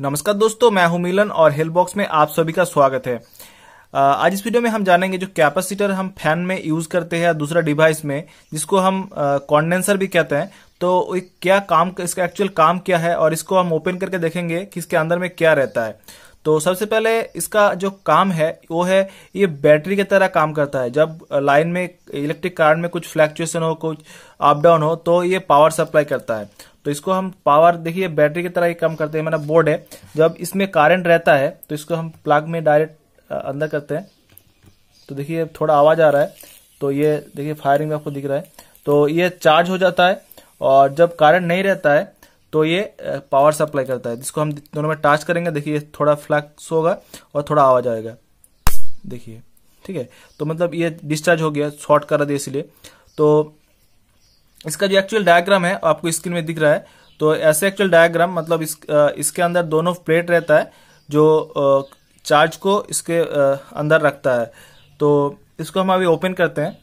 नमस्कार दोस्तों मैं हूं मिलन और हेलबॉक्स में आप सभी का स्वागत है आज इस वीडियो में हम जानेंगे जो कैपेसिटर हम फैन में यूज करते हैं या दूसरा डिवाइस में जिसको हम कॉन्डेंसर भी कहते हैं तो क्या काम इसका एक्चुअल काम क्या है और इसको हम ओपन करके देखेंगे कि इसके अंदर में क्या रहता है तो सबसे पहले इसका जो काम है वो है ये बैटरी की तरह काम करता है जब लाइन में इलेक्ट्रिक कार्ड में कुछ फ्लैक्चुएशन हो कुछ अप डाउन हो तो ये पावर सप्लाई करता है तो इसको हम पावर देखिए बैटरी की तरह ही कम करते हैं मेरा बोर्ड है जब इसमें करंट रहता है तो इसको हम प्लग में डायरेक्ट अंदर करते हैं तो देखिए थोड़ा आवाज़ आ रहा है तो ये देखिए फायरिंग में आपको दिख रहा है तो ये चार्ज हो जाता है और जब करंट नहीं रहता है तो ये पावर सप्लाई करता है जिसको हम दोनों में टाच करेंगे देखिए थोड़ा फ्लैक्स होगा और थोड़ा आवाज़ आएगा देखिए ठीक है तो मतलब ये डिस्चार्ज हो गया शॉर्ट कर दिया इसलिए तो इसका जो एक्चुअल डायग्राम है आपको स्क्रीन में दिख रहा है तो ऐसे एक्चुअल डायग्राम मतलब इस इसके अंदर दोनों प्लेट रहता है जो चार्ज को इसके अंदर रखता है तो इसको हम अभी ओपन करते हैं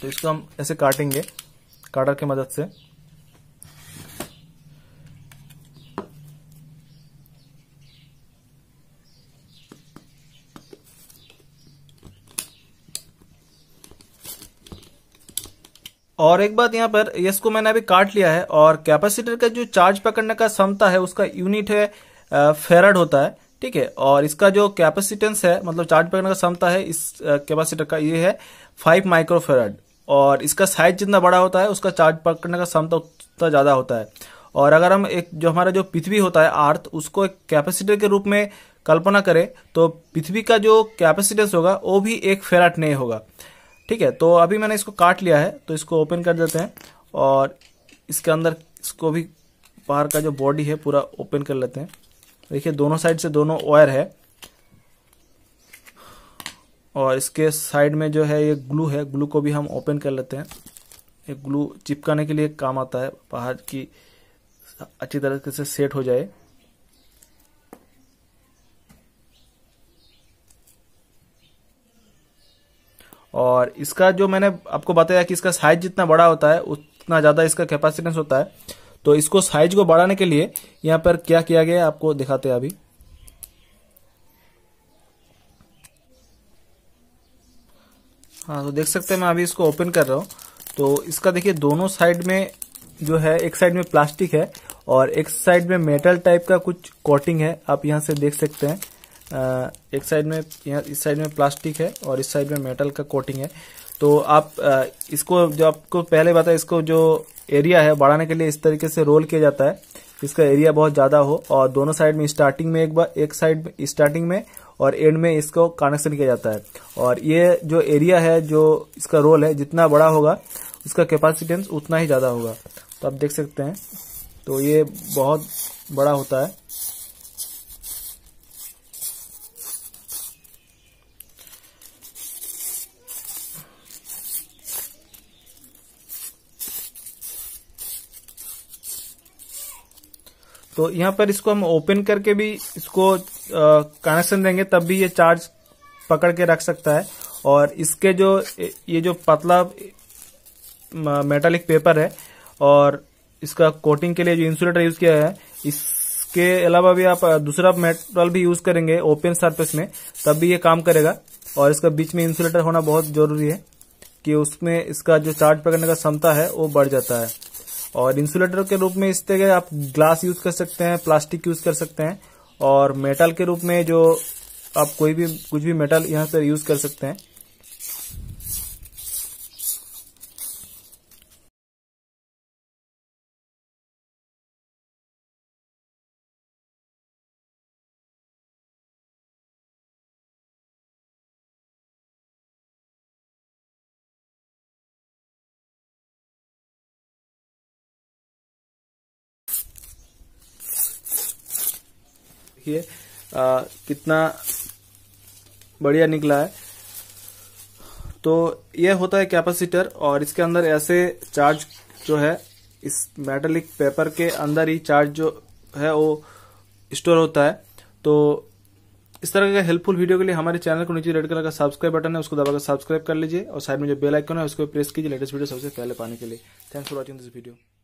तो इसको हम ऐसे काटेंगे काटर की मदद से और एक बात यहाँ पर इसको मैंने अभी काट लिया है और कैपेसिटर का जो चार्ज पकड़ने का क्षमता है उसका यूनिट है फेरड होता है ठीक है और इसका जो कैपेसिटेंस है मतलब चार्ज पकड़ने का क्षमता है इस कैपेसिटर का ये है फाइव माइक्रोफेरड और इसका साइज जितना बड़ा होता है उसका चार्ज पकड़ने का क्षमता उतना ज़्यादा होता है और अगर हम एक जो हमारा जो पृथ्वी होता है अर्थ उसको एक कैपेसिटर के रूप में कल्पना करें तो पृथ्वी का जो कैपेसिटेंस होगा वो भी एक फेराट नहीं होगा ठीक है तो अभी मैंने इसको काट लिया है तो इसको ओपन कर देते हैं और इसके अंदर इसको भी बाहर का जो बॉडी है पूरा ओपन कर लेते हैं देखिए दोनों साइड से दोनों वायर है और इसके साइड में जो है ये ग्लू है ग्लू को भी हम ओपन कर लेते हैं ये ग्लू चिपकाने के लिए काम आता है बाहर की अच्छी तरीके से सेट हो जाए और इसका जो मैंने आपको बताया कि इसका साइज जितना बड़ा होता है उतना ज़्यादा इसका कैपेसिटेंस होता है तो इसको साइज को बढ़ाने के लिए यहाँ पर क्या किया गया आपको दिखाते हैं अभी हाँ तो देख सकते हैं मैं अभी इसको ओपन कर रहा हूँ तो इसका देखिए दोनों साइड में जो है एक साइड में प्लास्टिक है और एक साइड में मेटल टाइप का कुछ कोटिंग है आप यहाँ से देख सकते हैं एक साइड में यहाँ इस साइड में प्लास्टिक है और इस साइड में मेटल का कोटिंग है तो आप इसको जो आपको पहले बताया इसको जो एरिया है बढ़ाने के लिए इस तरीके से रोल किया जाता है इसका एरिया बहुत ज़्यादा हो और दोनों साइड में स्टार्टिंग में एक बार एक साइड में स्टार्टिंग में और एंड में इसको कनेक्शन किया जाता है और ये जो एरिया है जो इसका रोल है जितना बड़ा होगा उसका कैपेसिटेंस उतना ही ज़्यादा होगा तो आप देख सकते हैं तो ये बहुत बड़ा होता है तो यहाँ पर इसको हम ओपन करके भी इसको कनेक्शन देंगे तब भी ये चार्ज पकड़ के रख सकता है और इसके जो ये जो पतला मेटालिक पेपर है और इसका कोटिंग के लिए जो इंसुलेटर यूज किया है इसके अलावा भी आप दूसरा मेटल भी यूज करेंगे ओपन सरफेस में तब भी ये काम करेगा और इसका बीच में इंसुलेटर होना बहुत जरूरी है कि उसमें इसका जो चार्ज पकड़ने का क्षमता है वो बढ़ जाता है और इंसुलेटर के रूप में इस तरह आप ग्लास यूज कर सकते हैं प्लास्टिक यूज कर सकते हैं और मेटल के रूप में जो आप कोई भी कुछ भी मेटल यहाँ से यूज कर सकते हैं देखिए कितना बढ़िया निकला है तो यह होता है कैपेसिटर और इसके अंदर ऐसे चार्ज जो है इस मेटलिक पेपर के अंदर ही चार्ज जो है वो स्टोर होता है तो इस तरह का हेल्पफुल वीडियो के लिए हमारे चैनल को नीचे रेड कलर का सब्सक्राइब बटन है उसको दबाकर सब्सक्राइब कर लीजिए और साइड में जो बेल आइकन है उसको प्रेस कीजिए लेटेस्ट वीडियो सबसे पहले पाने के लिए thanks for watching this video